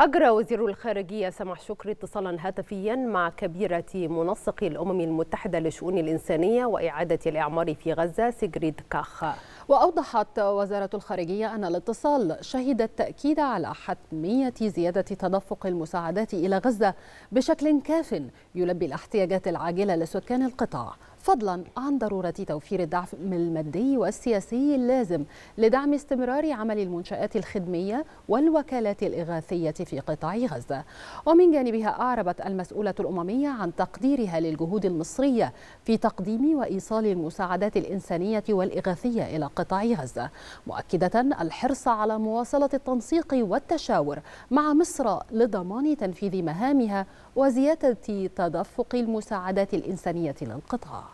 أجرى وزير الخارجية سمح شكري اتصالا هاتفيا مع كبيرة منسق الأمم المتحدة لشؤون الإنسانية وإعادة الإعمار في غزة سيجريد كاخ وأوضحت وزارة الخارجية أن الاتصال شهد التأكيد على حتمية زيادة تدفق المساعدات إلى غزة بشكل كاف يلبي الاحتياجات العاجلة لسكان القطاع فضلا عن ضرورة توفير الدعم المادي والسياسي اللازم لدعم استمرار عمل المنشآت الخدمية والوكالات الإغاثية في قطاع غزة ومن جانبها أعربت المسؤولة الأممية عن تقديرها للجهود المصرية في تقديم وإيصال المساعدات الإنسانية والإغاثية إلى قطاع غزة مؤكدة الحرص على مواصلة التنسيق والتشاور مع مصر لضمان تنفيذ مهامها وزيادة تدفق المساعدات الإنسانية للقطاع